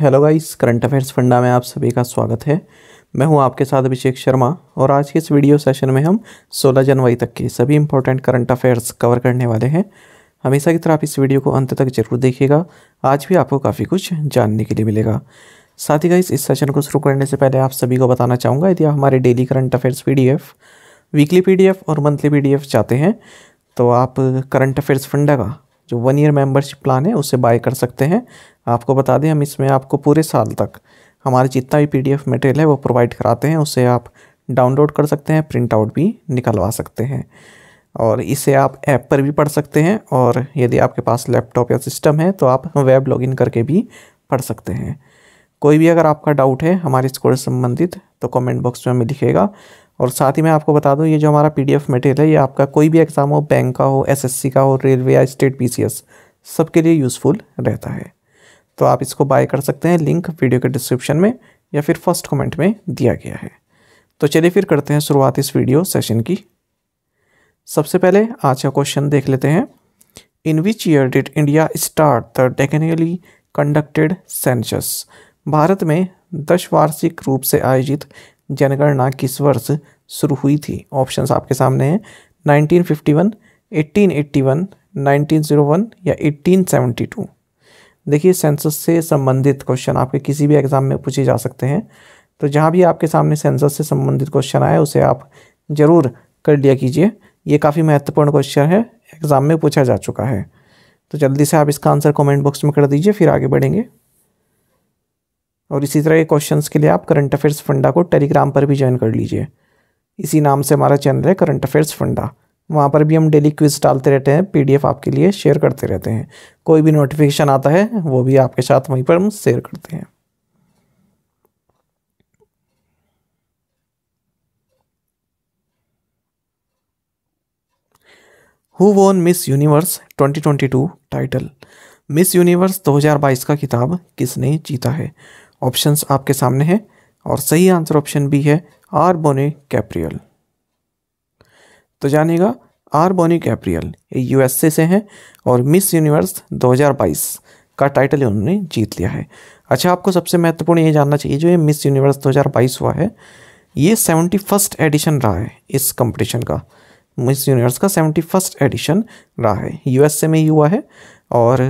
Hello guys current affairs funda में आप सभी का स्वागत है मैं हूं आपके साथ अभिषेक शर्मा और आज के इस वीडियो सेशन में हम 16 जनवरी तक के सभी इंपॉर्टेंट करंट अफेयर्स कवर करने वाले हैं हमेशा की तरह आप इस वीडियो को अंत तक जरूर देखिएगा आज भी आपको काफ़ी कुछ जानने के लिए मिलेगा साथ ही गाइस इस सेशन को शुरू करने से पहले आप सभी को बताना चाहूँगा यदि आप हमारे daily current affairs P weekly P और मंथली पी चाहते हैं तो आप करंट अफेयर्स फंडा का जो वन ईयर मेंबरशिप प्लान है उसे बाय कर सकते हैं आपको बता दें हम इसमें आपको पूरे साल तक हमारे जितना भी पीडीएफ मटेरियल है वो प्रोवाइड कराते हैं उसे आप डाउनलोड कर सकते हैं प्रिंट आउट भी निकलवा सकते हैं और इसे आप ऐप पर भी पढ़ सकते हैं और यदि आपके पास लैपटॉप या सिस्टम है तो आप वेब लॉगिन करके भी पढ़ सकते हैं कोई भी अगर आपका डाउट है हमारे इस कोर्स संबंधित तो कमेंट बॉक्स में हमें लिखेगा और साथ ही मैं आपको बता दूं ये जो हमारा पीडीएफ मटेरियल है ये आपका कोई भी एग्ज़ाम हो बैंक का हो एसएससी का हो रेलवे या स्टेट पीसीएस सबके लिए यूज़फुल रहता है तो आप इसको बाय कर सकते हैं लिंक वीडियो के डिस्क्रिप्शन में या फिर फर्स्ट कमेंट में दिया गया है तो चलिए फिर करते हैं शुरुआत इस वीडियो सेशन की सबसे पहले आज का क्वेश्चन देख लेते हैं in which year did India start the technically conducted census Bharat में दस वार्षिक रूप से आयोजित जनगणना किस वर्ष शुरू हुई थी ऑप्शंस आपके सामने हैं 1951, 1881, 1901 या 1872 देखिए सेंसस से संबंधित क्वेश्चन आपके किसी भी एग्ज़ाम में पूछे जा सकते हैं तो जहाँ भी आपके सामने सेंसस से संबंधित क्वेश्चन आए उसे आप ज़रूर कर लिया कीजिए ये काफ़ी महत्वपूर्ण क्वेश्चन है एग्ज़ाम में पूछा जा चुका है तो जल्दी से आप इसका आंसर कमेंट बॉक्स में कर दीजिए फिर आगे बढ़ेंगे और इसी तरह के क्वेश्चंस के लिए आप करंट अफेयर्स फंडा को टेलीग्राम पर भी ज्वाइन कर लीजिए इसी नाम से हमारा चैनल है करंट अफेयर्स फंडा वहाँ पर भी हम डेली क्विज़ डालते रहते हैं पीडीएफ आपके लिए शेयर करते रहते हैं कोई भी नोटिफिकेशन आता है वो भी आपके साथ वहीं पर हम शेयर करते हैं who won Miss Universe 2022 title Miss Universe 2022 का किताब किसने जीता है ऑप्शंस आपके सामने हैं और सही आंसर ऑप्शन बी है आर बोने कैप्रियल तो जानेगा आर बोनी कैप्रियल ये यूएसए से हैं और मिस यूनिवर्स 2022 का टाइटल उन्होंने जीत लिया है अच्छा आपको सबसे महत्वपूर्ण ये जानना चाहिए जो ये मिस यूनिवर्स 2022 हुआ है ये सेवेंटी फर्स्ट एडिशन रहा है इस कंपटीशन का मिस यूनिवर्स का सेवेंटी फर्स्ट एडिशन रहा है यूएसए में ही हुआ है और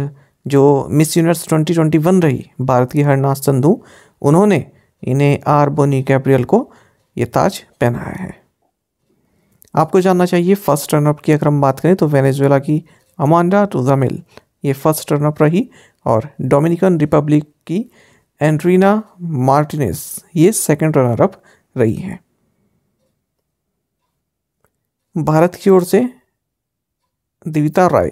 जो मिस यूनिवर्स 2021 रही भारत की हरनाथ संधू उन्होंने इन्हें आर बोनी कैप्रियल को ये ताज पहनाया है आपको जानना चाहिए फर्स्ट अप की अगर हम बात करें तो वेनेजुएला की अमांडा टूजामिल ये फर्स्ट अप रही और डोमिनिकन रिपब्लिक की एंड्रीना मार्टिनेस ये सेकेंड रनर अप रही है भारत की ओर से दिविता राय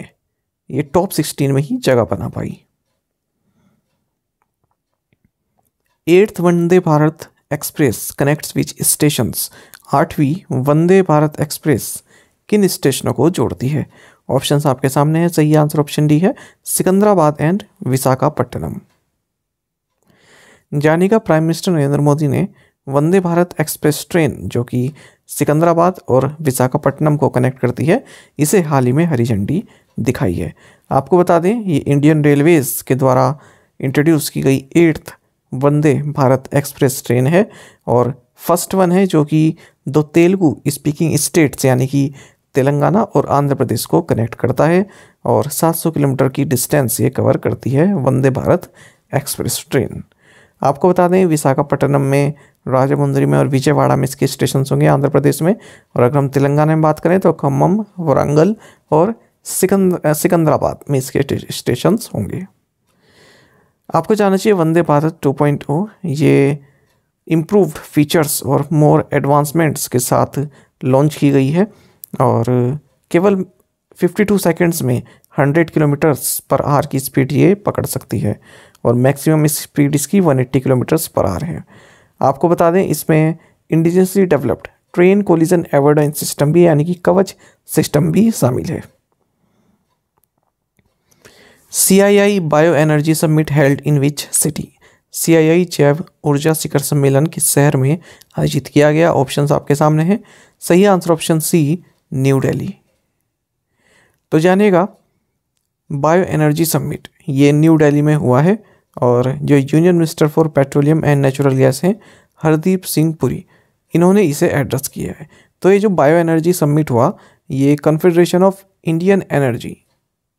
ये टॉप सिक्सटीन में ही जगह बना पाई eighth Vande Bharat express connects which station आठवीं वंदे भारत एक्सप्रेस किन स्टेशनों को जोड़ती है ऑप्शन आपके सामने है सही आंसर ऑप्शन डी है सिकंदराबाद एंड विशाखापट्टनम जानी का प्राइम मिनिस्टर नरेंद्र मोदी ने वंदे भारत एक्सप्रेस ट्रेन जो कि सिकंदराबाद और विशाखापट्टनम को कनेक्ट करती है इसे हाल ही में हरी झंडी दिखाई है आपको बता दें ये इंडियन रेलवेज़ के द्वारा इंट्रोड्यूस की गई eighth Vande Bharat express train है और फर्स्ट वन है जो कि दो तेलुगु स्पीकिंग स्टेट्स यानी कि तेलंगाना और आंध्र प्रदेश को कनेक्ट करता है और 700 किलोमीटर की डिस्टेंस ये कवर करती है वंदे भारत एक्सप्रेस ट्रेन आपको बता दें विशाखापट्टनम में राजमुंद्री में और विजयवाड़ा में इसके स्टेशन होंगे आंध्र प्रदेश में और अगर हम तेलंगाना में बात करें तो खम्भम वरंगल और सिकंद सिकंदराबाद में इसके स्टेशन होंगे आपको जानना चाहिए वंदे भारत 2.0 ये इम्प्रूव्ड फीचर्स और मोर एडवांसमेंट्स के साथ लॉन्च की गई है और केवल 52 सेकंड्स में 100 किलोमीटर्स पर आर की स्पीड ये पकड़ सकती है और मैक्सिमम स्पीड इसकी 180 किलोमीटर्स पर आर है आपको बता दें इसमें indigenously developed train collision avoidance system भी यानी कि कवच सिस्टम भी शामिल है CII bio energy summit held in which city CII जैव ऊर्जा शिखर सम्मेलन किस शहर में आयोजित किया गया ऑप्शंस आपके सामने हैं सही answer option C New Delhi तो जानेगा बायो एनर्जी समिट ये न्यू दिल्ली में हुआ है और जो union minister for petroleum and natural gas हैं हरदीप सिंह पुरी इन्होंने इसे एड्रेस किया है तो ये जो बायो एनर्जी समिट हुआ ये confederation of Indian energy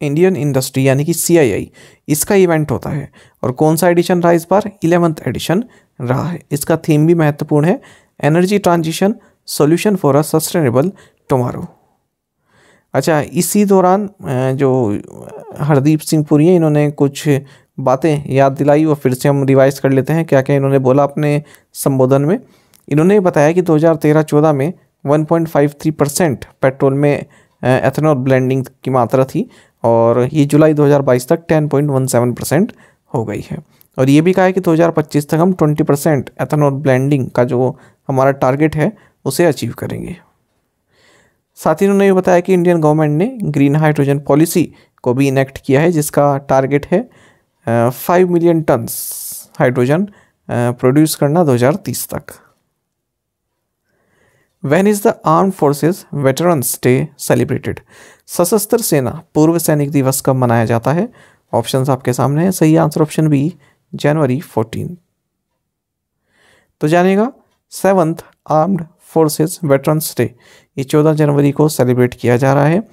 Indian industry यानी कि सी इसका इवेंट होता है और कौन सा एडिशन रहा इस बार इलेवंथ एडिशन रहा है इसका थीम भी महत्वपूर्ण है energy transition solution for a sustainable tomorrow अच्छा इसी दौरान जो हरदीप सिंह पुरी है इन्होंने कुछ बातें याद दिलाई और फिर से हम रिवाइज कर लेते हैं क्या क्या इन्होंने बोला अपने संबोधन में इन्होंने बताया कि 2013-14 में 1.53 परसेंट पेट्रोल में एथेनॉल ब्लेंडिंग की मात्रा थी और ये जुलाई 2022 तक 10.17 परसेंट हो गई है और ये भी कहा है कि 2025 तक हम 20 परसेंट एथेनॉल ब्लेंडिंग का जो हमारा टारगेट है उसे अचीव करेंगे साथ ही उन्होंने ये बताया कि इंडियन गवर्नमेंट ने ग्रीन हाइड्रोजन पॉलिसी को भी इनेक्ट किया है जिसका टारगेट है five million tons hydrogen produce करना 2030 तक when is the arm forces veterans day celebrated सशस्त्र सेना पूर्व सैनिक दिवस कब मनाया जाता है ऑप्शन आपके सामने हैं सही answer option B January fourteen तो जानेगा seventh armed forces veterans day ये चौदह जनवरी को सेलिब्रेट किया जा रहा है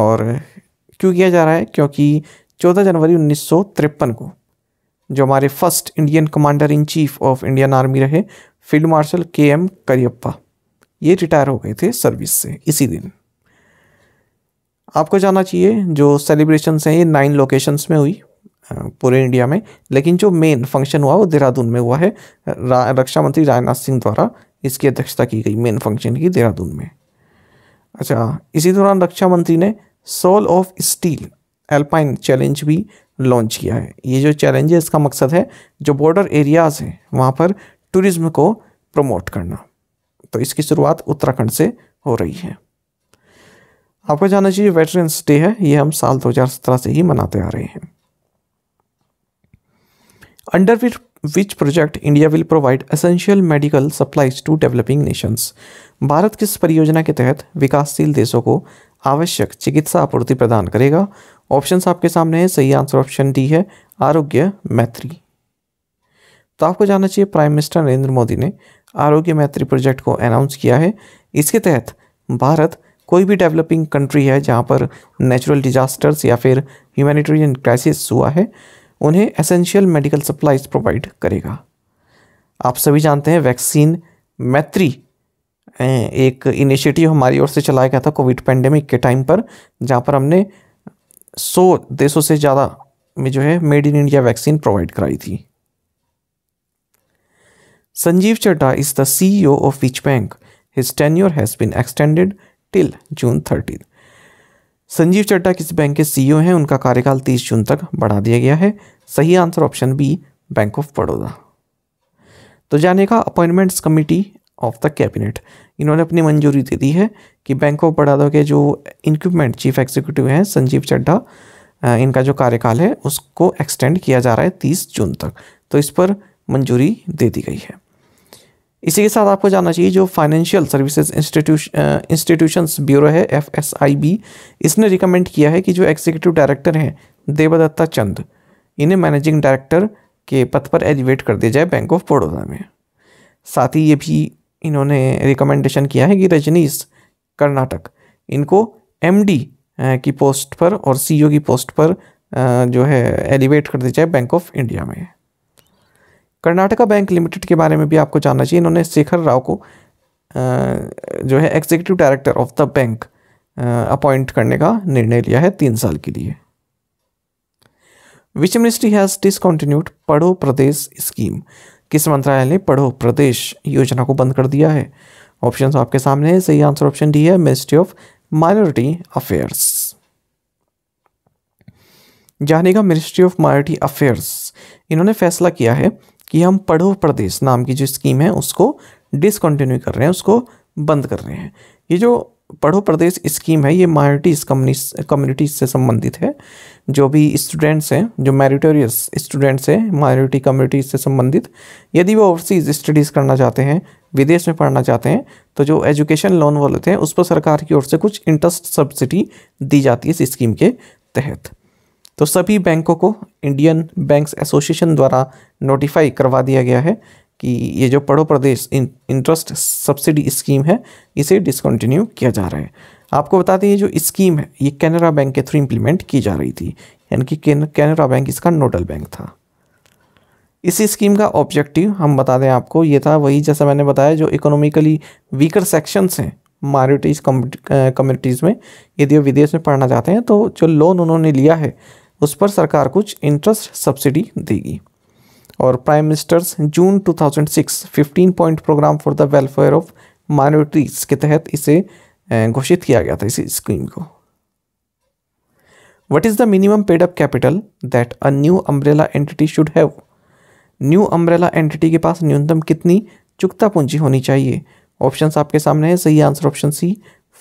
और क्यों किया जा रहा है क्योंकि चौदह जनवरी उन्नीस सौ तिरपन को जो हमारे first Indian commander in chief of Indian army रहे field marshal K M Cariappa ये रिटायर हो गए थे सर्विस से इसी दिन आपको जाना चाहिए जो सेलिब्रेशन हैं ये नाइन लोकेशंस में हुई पूरे इंडिया में लेकिन जो मेन फंक्शन हुआ वो देहरादून में हुआ है रक्षा मंत्री राजनाथ सिंह द्वारा इसकी अध्यक्षता की गई मेन फंक्शन की देहरादून में अच्छा इसी दौरान रक्षा मंत्री ने soul of steel alpine challenge भी लॉन्च किया है ये जो चैलेंज है इसका मकसद है जो बॉर्डर एरियाज़ हैं वहाँ पर टूरिज़्म को प्रमोट करना तो इसकी शुरुआत उत्तराखंड से हो रही है आपको जानना चाहिए वेटरन्स डे है ये हम साल 2017 से ही मनाते आ रहे हैं under which project India will provide essential medical supplies to developing nations Bharat किस परियोजना के तहत विकासशील देशों को आवश्यक चिकित्सा आपूर्ति प्रदान करेगा ऑप्शंस आपके सामने हैं सही आंसर ऑप्शन डी है आरोग्य मैत्री तो आपको जानना चाहिए प्राइम मिनिस्टर नरेंद्र मोदी ने आरोग्य मैत्री प्रोजेक्ट को अनाउंस किया है इसके तहत भारत कोई भी डेवलपिंग कंट्री है जहाँ पर नेचुरल डिजास्टर्स या फिर ह्यूमैनिटेरियन क्राइसिस हुआ है उन्हें एसेंशियल मेडिकल सप्लाईज प्रोवाइड करेगा आप सभी जानते हैं वैक्सीन मैत्री एक इनिशिएटिव हमारी ओर से चलाया गया था कोविड पैंडेमिक के टाइम पर जहाँ पर हमने सौ देशों से ज़्यादा में जो है made in India vaccine provide कराई थी Sanjeev Chadha is the CEO of which bank. His tenure has been extended till June 30th. Sanjeev चड्डा किस बैंक के सीईओ e हैं उनका कार्यकाल 30 जून तक बढ़ा दिया गया है सही answer option B bank of Baroda तो जाने का appointments committee of the cabinet इन्होंने अपनी मंजूरी दे दी है कि बैंक ऑफ बड़ौदा के जो इनक्विपमेंट चीफ एग्जीक्यूटिव हैं संजीव चड्ढा इनका जो कार्यकाल है उसको एक्सटेंड किया जा रहा है तीस जून तक तो इस पर मंजूरी दे दी गई है इसी के साथ आपको जानना चाहिए जो financial services institution institutions bureau है एफ एस आई बी इसने रिकमेंड किया है कि जो एग्जीक्यूटिव डायरेक्टर हैं देवदत्ता चंद इन्हें मैनेजिंग डायरेक्टर के पद पर एलिवेट कर दिया जाए बैंक ऑफ बड़ौदा में साथ ही ये भी इन्होंने रिकमेंडेशन किया है कि रजनीश कर्नाटक इनको एम की पोस्ट पर और सी e की पोस्ट पर जो है एलिवेट कर दिया जाए बैंक ऑफ इंडिया में कर्नाटका बैंक लिमिटेड के बारे में भी आपको जानना चाहिए इन्होंने शेखर राव को जो है executive director of the bank appoint करने का निर्णय लिया है तीन साल के लिए विच मिनिस्ट्री हैज़ डिसकॉन्टिन्यूड पढ़ो प्रदेश स्कीम किस मंत्रालय ने पढ़ो प्रदेश योजना को बंद कर दिया है ऑप्शन आपके सामने है सही आंसर ऑप्शन डी है मिनिस्ट्री ऑफ माइनॉरिटी अफेयर्स जानेगा मिनिस्ट्री ऑफ माइनॉरिटी अफेयर्स इन्होंने फैसला किया है कि हम पढ़ो प्रदेश नाम की जो स्कीम है उसको डिसकंटिन्यू कर रहे हैं उसको बंद कर रहे हैं ये जो पढ़ो प्रदेश स्कीम है ये माइनॉरिटीज़ कम्युनिटीज से संबंधित है जो भी स्टूडेंट्स हैं जो मेरिटोरियस स्टूडेंट्स हैं माइनॉरिटी कम्युनिटीज से संबंधित यदि वो ओवरसीज स्टडीज़ करना चाहते हैं विदेश में पढ़ना चाहते हैं तो जो एजुकेशन लोन वाले थे उस पर सरकार की ओर से कुछ इंटरेस्ट सब्सिडी दी जाती है इस स्कीम के तहत तो सभी बैंकों को इंडियन बैंक्स एसोसिएशन द्वारा नोटिफाई करवा दिया गया है कि ये जो पड़ो प्रदेश इंटरेस्ट सब्सिडी स्कीम है इसे डिसकंटिन्यू किया जा रहा है आपको बता दें ये जो स्कीम है ये कैनरा बैंक के थ्रू इम्प्लीमेंट की जा रही थी यानी कि कैनरा बैंक इसका नोडल बैंक था इस स्कीम का ऑब्जेक्टिव हम बता दें आपको ये था वही जैसा मैंने बताया जो इकोनॉमिकली वीकर सेक्शंस हैं मारिटीज कम्युनिटीज़ में यदि वो विदेश में पढ़ना चाहते हैं तो जो लोन उन्होंने लिया है उस पर सरकार कुछ इंटरेस्ट सब्सिडी देगी और prime minister's June 2006 15 point programme for the welfare of minorities के तहत इसे घोषित किया गया था इस स्कीम को what is the minimum paid up capital that a new umbrella entity should have new umbrella entity के पास न्यूनतम कितनी चुकता पूंजी होनी चाहिए ऑप्शंस आपके सामने है सही answer option C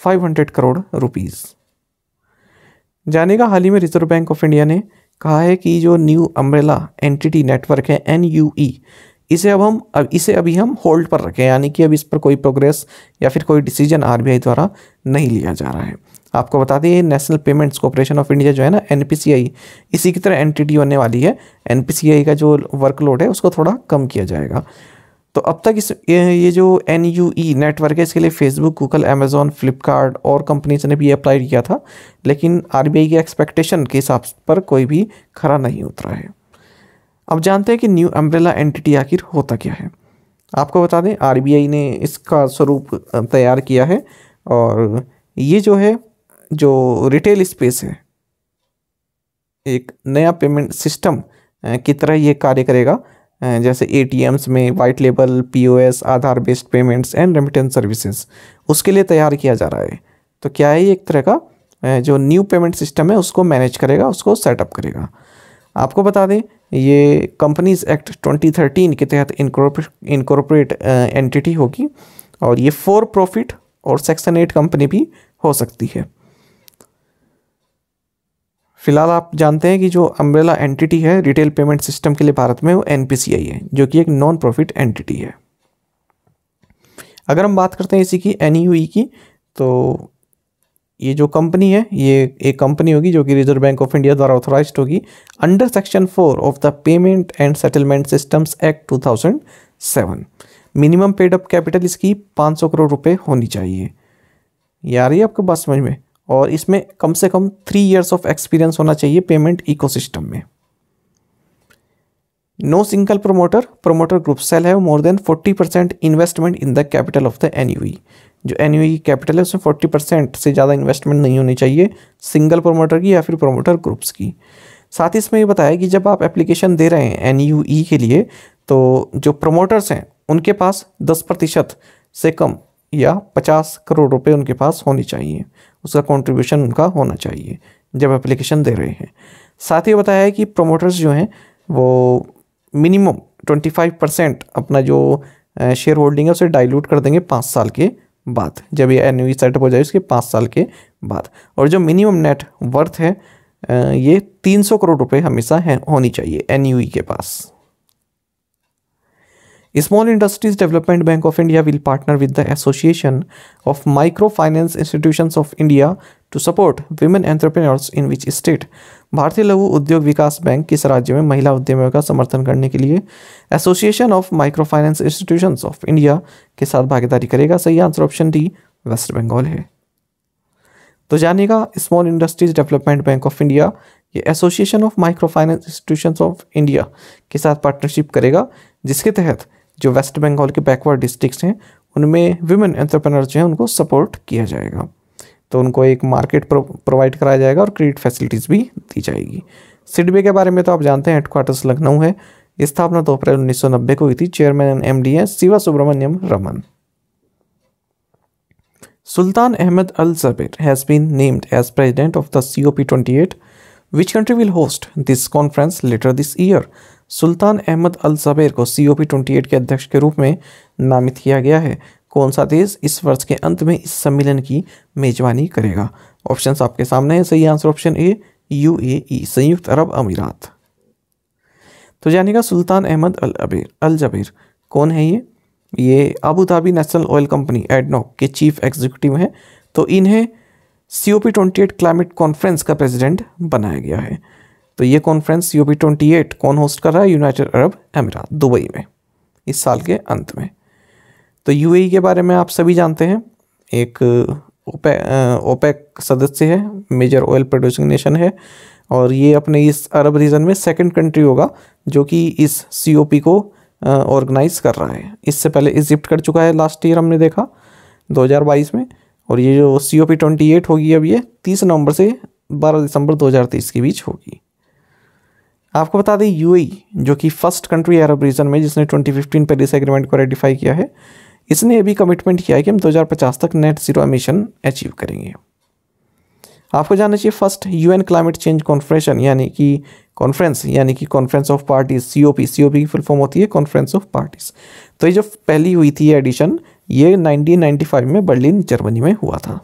500 crore rupees जानेगा हाल ही में रिजर्व बैंक ऑफ इंडिया ने कहा है कि जो न्यू अम्ब्रेला एंटिटी नेटवर्क है एन यू ई इसे अब हम अब इसे अभी हम होल्ड पर रखें यानी कि अब इस पर कोई प्रोग्रेस या फिर कोई डिसीजन आई द्वारा नहीं लिया जा रहा है आपको बता दें national payments corporation of India जो है ना एन इसी की तरह एन बनने वाली है एन का जो वर्कलोड है उसको थोड़ा कम किया जाएगा तो अब तक इस ये जो एन यू ई नेटवर्क है इसके लिए फेसबुक गूगल अमेजोन फ्लिपकार्ट और कंपनीज ने भी अप्लाई किया था लेकिन आर के एक्सपेक्टेशन के हिसाब पर कोई भी खरा नहीं उतरा है अब जानते हैं कि न्यू अम्ब्रेला एंटिटी आखिर होता क्या है आपको बता दें आर ने इसका स्वरूप तैयार किया है और ये जो है जो रिटेल स्पेस है एक नया पेमेंट सिस्टम की तरह ये कार्य करेगा जैसे ए में white label POS Aadhaar based payments and remittance services उसके लिए तैयार किया जा रहा है तो क्या है ये एक तरह का जो न्यू पेमेंट सिस्टम है उसको मैनेज करेगा उसको सेटअप करेगा आपको बता दें ये कंपनीज एक्ट 2013 के तहत इनकॉर्पोरेट एंटिटी होगी और ये फॉर प्रॉफिट और सेक्शन एट कंपनी भी हो सकती है फिलहाल आप जानते हैं कि जो अम्ब्रेला एंटिटी है रिटेल पेमेंट सिस्टम के लिए भारत में वो एन है जो कि एक नॉन प्रॉफिट एंटिटी है अगर हम बात करते हैं इसी की एन e e की तो ये जो कंपनी है ये एक कंपनी होगी जो कि रिजर्व बैंक ऑफ इंडिया द्वारा ऑथोराइज होगी under section four of the payment and settlement systems act 2007 minimum paid up capital इसकी 500 करोड़ रुपए होनी चाहिए ये आ है आपको बात समझ में और इसमें कम से कम थ्री इयर्स ऑफ एक्सपीरियंस होना चाहिए पेमेंट इकोसिस्टम में no single promoter promoter group shall है more than forty percent investment in the capital of the N जो एन e की कैपिटल है उसमें फोर्टी परसेंट से ज़्यादा इन्वेस्टमेंट नहीं होनी चाहिए सिंगल प्रोमोटर की या फिर प्रोमोटर ग्रुप्स की साथ ही इसमें ये बताया कि जब आप एप्लीकेशन दे रहे हैं एन e के लिए तो जो प्रोमोटर्स हैं उनके पास दस प्रतिशत से कम या पचास करोड़ रुपए उनके पास होनी चाहिए उसका कंट्रीब्यूशन उनका होना चाहिए जब एप्लीकेशन दे रहे हैं साथ ही बताया है कि प्रोमोटर्स जो हैं वो मिनिमम ट्वेंटी फाइव परसेंट अपना जो शेयर होल्डिंग है उसे डाइल्यूट कर देंगे पाँच साल के बाद जब ये एन सेटअप हो जाए उसके पाँच साल के बाद और जो मिनिमम नेट वर्थ है ये तीन सौ करोड़ रुपये हमेशा है होनी चाहिए एन के पास industries development bank of India will partner with the association of micro finance institution of India to support women entrepreneurs in which state भारतीय लघु उद्योग विकास बैंक किस राज्य में महिला उद्यमियों का समर्थन करने के लिए association of micro finance institutions of India के साथ भागीदारी करेगा सही answer option D West Bengal है तो जानेगा small industries development bank of India ये association of micro finance institution of India के साथ पार्टनरशिप करेगा जिसके तहत जो वेस्ट बंगाल के बैकवर्ड डिस्ट्रिक्स हैं उनमें वुमेन एंट्रप्रनर जो हैं उनको सपोर्ट किया जाएगा तो उनको एक मार्केट प्रोवाइड कराया जाएगा और क्रेडिट फैसिलिटीज़ भी दी जाएगी सिडबे के बारे में तो आप जानते हैं हेडक्वार्टर्स लखनऊ है स्थापना दो अप्रैल उन्नीस को हुई थी चेयरमैन एंड एम डी है Shiva Subramaniam Raman Sultan Ahmed Al Jaber has been named as president of the C O P twenty eight which country will host this conference later this year Sultan Ahmed Al Jaber को C O P twenty eight के अध्यक्ष के रूप में नामित किया गया है कौन सा देश इस वर्ष के अंत में इस सम्मेलन की मेजबानी करेगा ऑप्शन आपके सामने है सही answer option A U A संयुक्त अरब अमीरात तो जानेगा सुल्तान अहमद अल अबेर अल जबेर कौन है ये ये Abu Dhabi national oil company ADNOC के चीफ एग्जीक्यूटिव हैं तो इन्हें C O P twenty eight climate conference का प्रेसिडेंट बनाया गया है तो ये conference U B twenty eight कौन होस्ट कर रहा है यूनाइटेड अरब अमीरात दुबई में इस साल के अंत में तो यू e के बारे में आप सभी जानते हैं एक ओपे ओपेक सदस्य है मेजर ऑयल प्रोड्यूसिंग नेशन है और ये अपने इस अरब रीजन में सेकंड कंट्री होगा जो कि इस सी को ऑर्गेनाइज कर रहा है इससे पहले इजिप्ट कर चुका है लास्ट ईयर हमने देखा 2022 में और ये जो C O P twenty eight होगी अब ये तीस नवंबर से बारह दिसंबर 2030 के बीच होगी आपको बता दें यूएई e, जो कि फर्स्ट कंट्री अरब रीजन में जिसने 2015 पेरिस एग्रीमेंट को रेडिफाई किया है इसने अभी कमिटमेंट किया है कि हम 2050 तक नेट जीरो एमिशन अचीव करेंगे आपको जानना चाहिए first UN climate change conference यानी कि कॉन्फ्रेंस यानी कि conference of parties C O P की फुल फॉर्म होती है कॉन्फ्रेंस ऑफ पार्टीज तो ये जो पहली हुई थी एडिशन ये 1995 में बर्लिन जर्मनी में हुआ था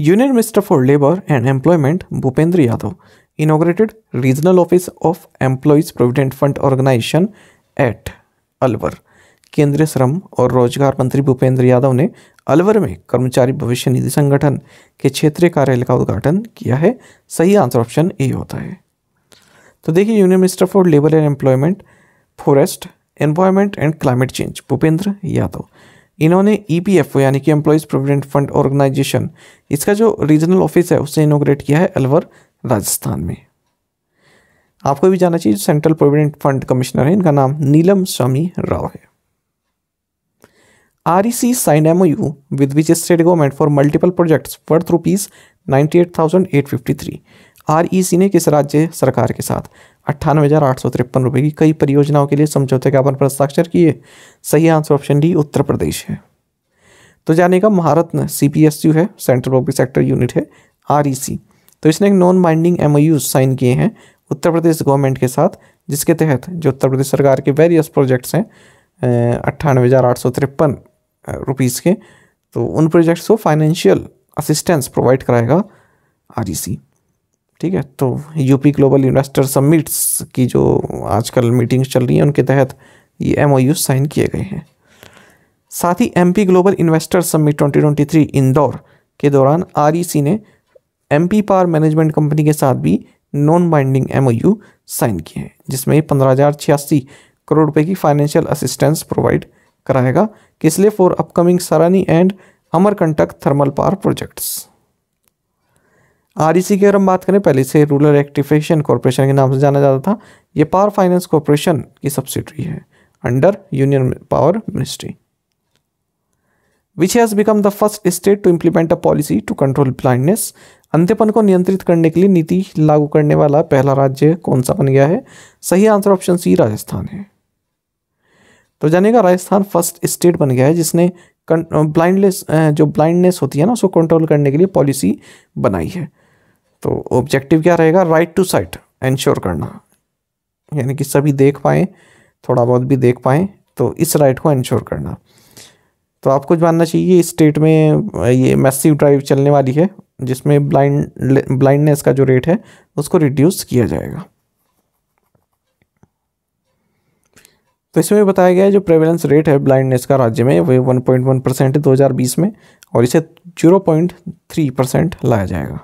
union minister for labour and employment Bhupender Yadav inaugurated regional office of employees provident fund organisation at Alwar केंद्रीय श्रम और रोजगार मंत्री भूपेंद्र यादव ने अलवर में कर्मचारी भविष्य निधि संगठन के क्षेत्रीय कार्यालय का उद्घाटन किया है सही आंसर ऑप्शन ए होता है तो देखिए union minister for labour and employment forest environment and climate change Bhupender Yadav इन्होंने ई e यानी कि एम्प्लॉयज़ प्रोविडेंट फंड ऑर्गेनाइजेशन इसका जो रीजनल ऑफिस है उसने इनोग्रेट किया है अलवर राजस्थान में आपको भी जानना चाहिए सेंट्रल प्रोविडेंट फंड कमिश्नर है इनका नाम नीलम स्वामी राव है R E C sign M O U with which state government for multiple MOU worth rupees state eight thousand eight fifty three R E C ने किस राज्य सरकार के साथ अट्ठानवे हज़ार आठ सौ तिरपन की कई परियोजनाओं के लिए समझौते ज्ञापन पर हस्ताक्षर किए सही answer option D Uttar Pradesh है तो जाने का Maharatna C P S U है सेंट्रल पब्लिक सेक्टर यूनिट है आर ई सी तो इसने एक non binding M O sign किए हैं उत्तर प्रदेश गवर्नमेंट के साथ जिसके तहत जो उत्तर प्रदेश सरकार के वेरियस प्रोजेक्ट्स हैं अट्ठानवे हज़ार आठ सौ तिरपन रुपीज़ के तो उन प्रोजेक्ट्स को फाइनेंशियल असिस्टेंस प्रोवाइड कराएगा आर ई सी ठीक है तो यूपी ग्लोबल इन्वेस्टर समिट्स की जो आजकल मीटिंग्स चल रही हैं उनके तहत ये एम साइन किए गए हैं साथ ही M global investor summit 2023 Indore के दौरान आर e ने एम पावर मैनेजमेंट कंपनी के साथ भी नॉन बाइंडिंग एम साइन किए हैं जिसमें पंद्रह हज़ार छियासी करोड़ रुपए की फाइनेंशियल असिस्टेंस प्रोवाइड कराएगा किसलिए for upcoming Sarni and Amarkantak thermal power projects R की अगर हम बात करें पहले से रूरल रेक्टिफिकेशन कॉरपोरेशन के नाम से जाना जाता था ये पावर फाइनेंस कॉरपोरेशन की सब्सिडरी है under union power ministry which has become the first state to implement a policy to control blindness अंधेपन को नियंत्रित करने के लिए नीति लागू करने वाला पहला राज्य कौन सा बन गया है सही आंसर ऑप्शन सी राजस्थान है तो जानेगा राजस्थान फर्स्ट स्टेट बन गया है जिसने ब्लाइंडनेस जो ब्लाइंडनेस होती है ना उसको कंट्रोल करने के लिए पॉलिसी बनाई है तो ऑब्जेक्टिव क्या रहेगा राइट टू साइट इंश्योर करना यानी कि सभी देख पाएँ थोड़ा बहुत भी देख पाएँ तो इस राइट को इंश्योर करना तो आपको जानना चाहिए स्टेट में ये मैसिव ड्राइव चलने वाली है जिसमें ब्लाइंड ब्लाइंडनेस का जो रेट है उसको रिड्यूस किया जाएगा तो इसमें बताया गया है जो प्रेवलेंस रेट है ब्लाइंडनेस का राज्य में वह 1.1 परसेंट है 2020 में और इसे 0.3 परसेंट लाया जाएगा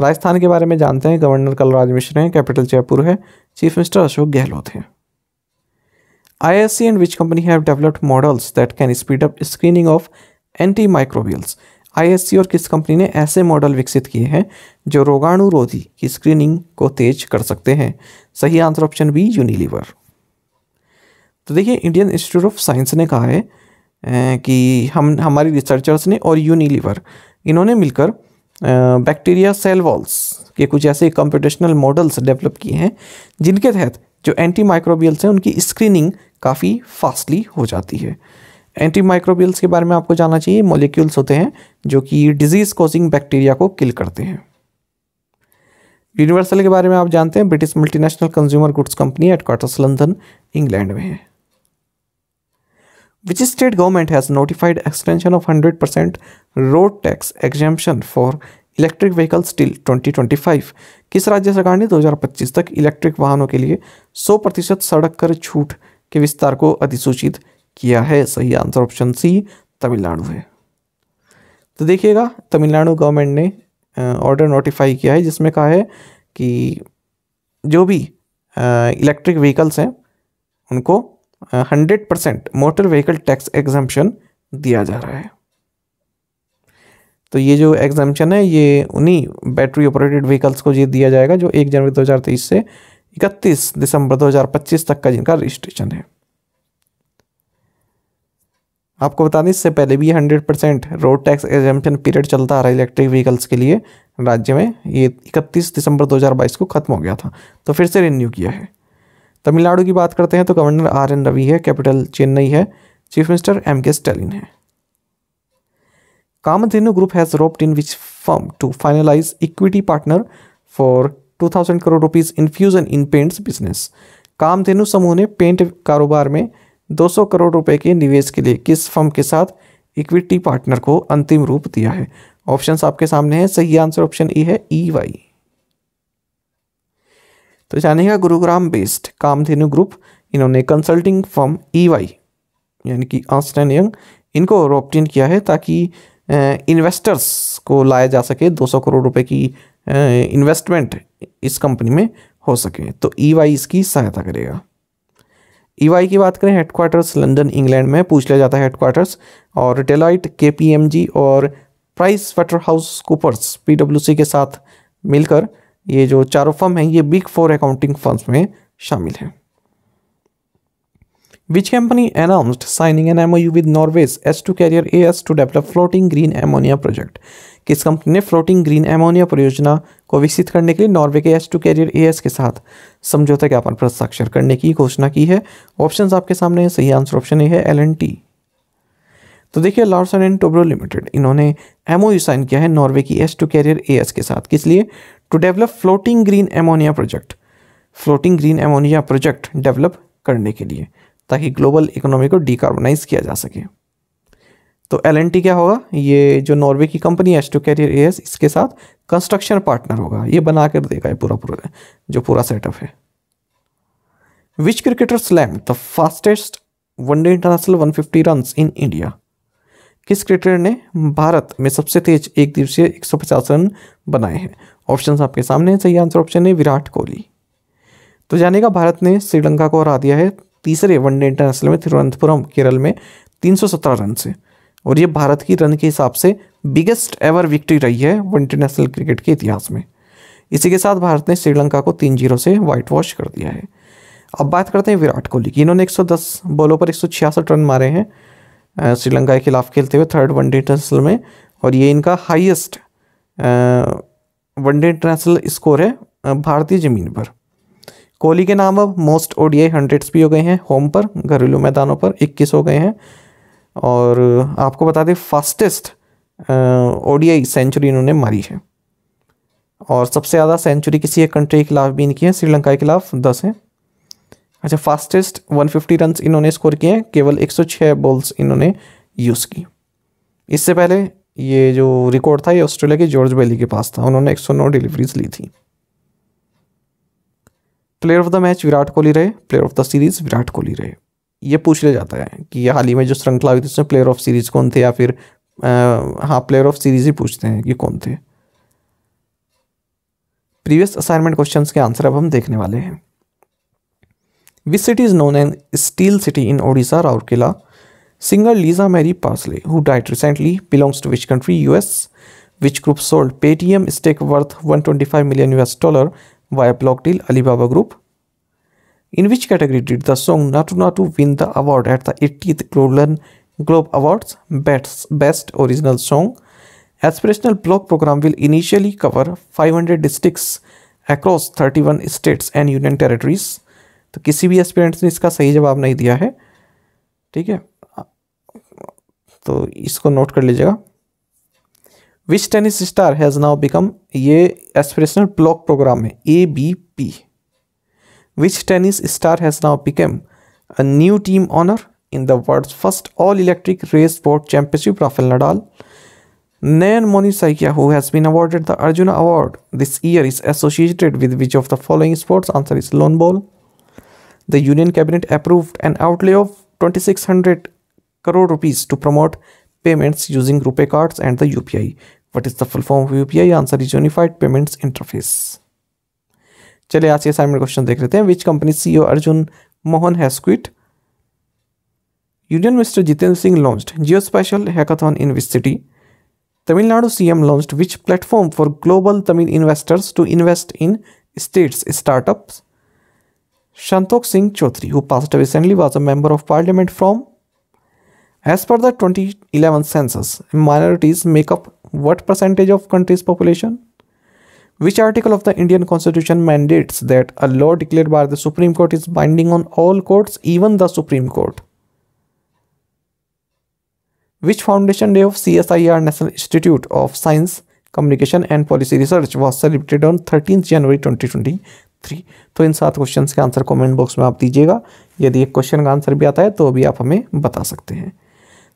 राजस्थान के बारे में जानते हैं गवर्नर कलराज मिश्र हैं कैपिटल जयपुर है चीफ मिनिस्टर अशोक गहलोत हैं company have developed models that can speed up screening of anti microbials I S C और किस कंपनी ने ऐसे मॉडल विकसित किए हैं जो रोगाणुरोधी की स्क्रीनिंग को तेज कर सकते हैं सही आंसर ऑप्शन बी यूनिलीवर तो देखिए इंडियन इंस्टीट्यूट ऑफ साइंस ने कहा है कि हम हमारी रिसर्चर्स ने और यूनिलीवर इन्होंने मिलकर बैक्टीरिया सेल वॉल्स के कुछ ऐसे कंप्यूटेशनल मॉडल्स डेवलप किए हैं जिनके तहत जो एंटी माइक्रोबियल्स हैं उनकी स्क्रीनिंग काफ़ी फास्टली हो जाती है एंटी माइक्रोबियल्स के बारे में आपको जानना चाहिए मोलिक्यूल्स होते हैं जो कि डिजीज़ कॉजिंग बैक्टीरिया को किल करते हैं यूनिवर्सल के बारे में आप जानते हैं British multinational consumer goods company headquarters London England में है which state government has notified extension of 100% road tax exemption for electric vehicles till 2025 किस राज्य सरकार ने 2025 तक इलेक्ट्रिक वाहनों के लिए 100 प्रतिशत सड़क कर छूट के विस्तार को अधिसूचित किया है सही आंसर ऑप्शन सी तमिलनाडु है तो देखिएगा तमिलनाडु गवर्नमेंट ने ऑर्डर नोटिफाई किया है जिसमें कहा है कि जो भी इलेक्ट्रिक व्हीकल्स हैं उनको hundred percent motor vehicle tax exemption दिया जा रहा है तो ये जो एग्जाम्पन है ये उन्हीं बैटरी ऑपरेटेड व्हीकल्स को ये दिया जाएगा जो एक जनवरी 2023 से 31 दिसंबर 2025 तक का जिनका रजिस्ट्रेशन है आपको बता दें इससे पहले भी hundred percent road tax exemption period चलता आ रहा है इलेक्ट्रिक व्हीकल्स के लिए राज्य में ये इकतीस दिसंबर 2022 को खत्म हो गया था तो फिर से रिन्यू किया है तमिलनाडु की बात करते हैं तो गवर्नर आर एन रवि है कैपिटल चेन्नई है chief minister M K Stalin है Kamdhenu group has roped in which to finalise equity partner for two 2000 crore rupees infusion in paints business Kamdhenu समूह ने पेंट कारोबार में 200 करोड़ रुपए के निवेश के लिए किस फर्म के साथ इक्विटी पार्टनर को अंतिम रूप दिया है ऑप्शंस आपके सामने हैं सही आंसर ऑप्शन ई है ई e वाई तो जानेगा गुरुग्राम बेस्ड कामधेनु ग्रुप इन्होंने कंसल्टिंग फॉर्म ई वाई यानी कि अर्स्ट यंग इनको ऑप्टेन किया है ताकि इन्वेस्टर्स को लाया जा सके 200 करोड़ रुपए की इन्वेस्टमेंट इस कंपनी में हो सके तो ई e वाई इसकी सहायता करेगा ई e वाई की बात करें हेडक्वार्टर्स लंदन इंग्लैंड में पूछ लिया जाता है हेडक्वार्टर्स और डेलाइट के पी एम जी और PricewaterhouseCoopers P W C के साथ मिलकर ये जो चारों फर्म है ये बिग फोर अकाउंटिंग फर्म्स में शामिल है विच हैं Which company announced signing with MOU S two carrier A S to develop floating green ammonia project किस कंपनी ने फ्लोटिंग ग्रीन एमोनिया परियोजना को विकसित करने के लिए नॉर्वे के S two carrier A S के साथ समझौता ज्ञापन पर हस्ताक्षर करने की घोषणा की है ऑप्शन आपके सामने हैं सही आंसर ऑप्शन ए है एल एन टी तो देखिए लार्सन एंड टोब्रो लिमिटेड इन्होंने एमओ यू साइन किया है नॉर्वे की S two carrier A S के साथ किस लिए to develop floating green ammonia project floating green ammonia project develop करने के लिए ताकि ग्लोबल इकोनॉमी को डिकार्बोनाइज किया जा सके तो एल क्या होगा ये जो नॉर्वे की company S two carrier S इसके साथ कंस्ट्रक्शन पार्टनर होगा ये बना कर देगा ये पूरा पूरा जो पूरा सेटअप है which cricketer slam the fastest one day international 150 run in India किस क्रिकेटर ने भारत में सबसे तेज एक दिवसीय 150 रन बनाए हैं ऑप्शन आपके सामने हैं सही आंसर ऑप्शन है विराट कोहली तो जानेगा भारत ने श्रीलंका को हरा दिया है तीसरे वनडे इंटरनेशनल में तिरुवनंतपुरम केरल में 317 रन से और ये भारत की रन के हिसाब से बिगेस्ट एवर विक्ट्री रही है वन इंटरनेशनल क्रिकेट के इतिहास में इसी के साथ भारत ने श्रीलंका को तीन जीरो से वाइट वॉश कर दिया है अब बात करते हैं विराट कोहली की इन्होंने 110 बॉलों पर एक रन मारे हैं श्रीलंका के खिलाफ खेलते हुए थर्ड वनडे इंटरनेशनल में और ये इनका हाइएस्ट वनडे इंटरनेशनल स्कोर है भारतीय ज़मीन पर कोहली के नाम अब मोस्ट ओडीआई हंड्रेड्स भी हो गए हैं होम पर घरेलू मैदानों पर 21 हो गए हैं और आपको बता दें फास्टेस्ट ओडीआई सेंचुरी इन्होंने मारी है और सबसे ज़्यादा सेंचुरी किसी एक कंट्री के खिलाफ भी इनकी है श्रीलंका के खिलाफ दस है अच्छा फास्टेस्ट 150 रन इन्होंने स्कोर किए हैं केवल 106 बॉल्स इन्होंने यूज़ की इससे पहले ये जो रिकॉर्ड था ये ऑस्ट्रेलिया के जॉर्ज बेली के पास था उन्होंने एक सौ नौ डिलीवरीज ली थी player of the match Virat Kohli रहे player of the series Virat Kohli रहे ये पूछ लिया जाता है कि ये हाल ही में जो श्रृंखला हुई थी उसमें प्लेयर ऑफ सीरीज कौन थे या फिर आ, हाँ प्लेयर ऑफ सीरीज ही पूछते हैं कि कौन थे प्रीवियस असाइनमेंट क्वेश्चंस के आंसर अब हम देखने वाले हैं which city is known an steel city in Odisha Rourkela Singer Lisa Mary Parsley, who died recently, belongs to which country? US. Which group sold Paytm stake worth 125 million US dollar via block deal Alibaba Group? In which category did the song Natu Natu win the award at the 80th Golden Globe Awards Best, Best Original Song? Aspirational block program will initially cover 500 districts across 31 states and union territories तो किसी भी aspirants ने इसका सही जवाब नहीं दिया है ठीक है तो इसको नोट कर लीजिएगा which tennis star has now become ये एस्पिरेशनल ब्लॉक प्रोग्राम है A B P which tennis star has now become a new team owner in the world first all electric race boat championship Rafael Nadal Nayanmoni Saikia who has been awarded the Arjuna award this year is associated with which of the following sports answer is lawn ball the union cabinet approved an outlay of twenty six hundred crore rupees to promote payments using RuPay cards and the UPI. What is the full form of UPI? Answer is Unified Payments Interface. चले आज के assignment question देख लेते हैं which company CEO Arjun Mohan has quit union minister Jitendra Singh launch geospatial hackathon in which city Tamil Nadu CM launch which platform for global Tamil investors to invest in states startup Santokh Singh Chaudhary who passed recently was a member of parliament from As per the 2011 census, minorities make up what percentage of country's population? Which article of the Indian constitution mandates that a law declared by the Supreme Court is binding on all courts, even the Supreme Court? Which foundation day of CSIR National Institute of Science, Communication and Policy Research was celebrated on 13th January 2023? Three तो इन सात question के answer comment box में आप दीजिएगा यदि एक question का आंसर भी आता है तो भी आप हमें बता सकते हैं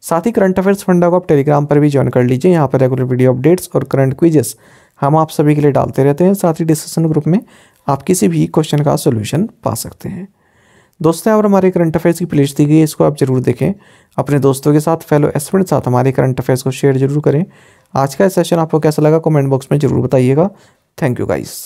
साथ ही करंट अफेयर्स फंडा को आप टेलीग्राम पर भी ज्वाइन कर लीजिए यहाँ पर रेगुलर वीडियो अपडेट्स और करंट क्विजेस हम आप सभी के लिए डालते रहते हैं साथ ही डिस्कशन ग्रुप में आप किसी भी क्वेश्चन का सोल्यूशन पा सकते हैं दोस्तों और हमारे करंट अफेयर्स की प्लेलिस्ट दी गई है इसको आप जरूर देखें अपने दोस्तों के साथ फेलो के साथ हमारे करंट अफेयर्स को शेयर जरूर करें आज का सेशन आपको कैसा लगा कमेंट बॉक्स में जरूर बताइएगा थैंक यू गाइस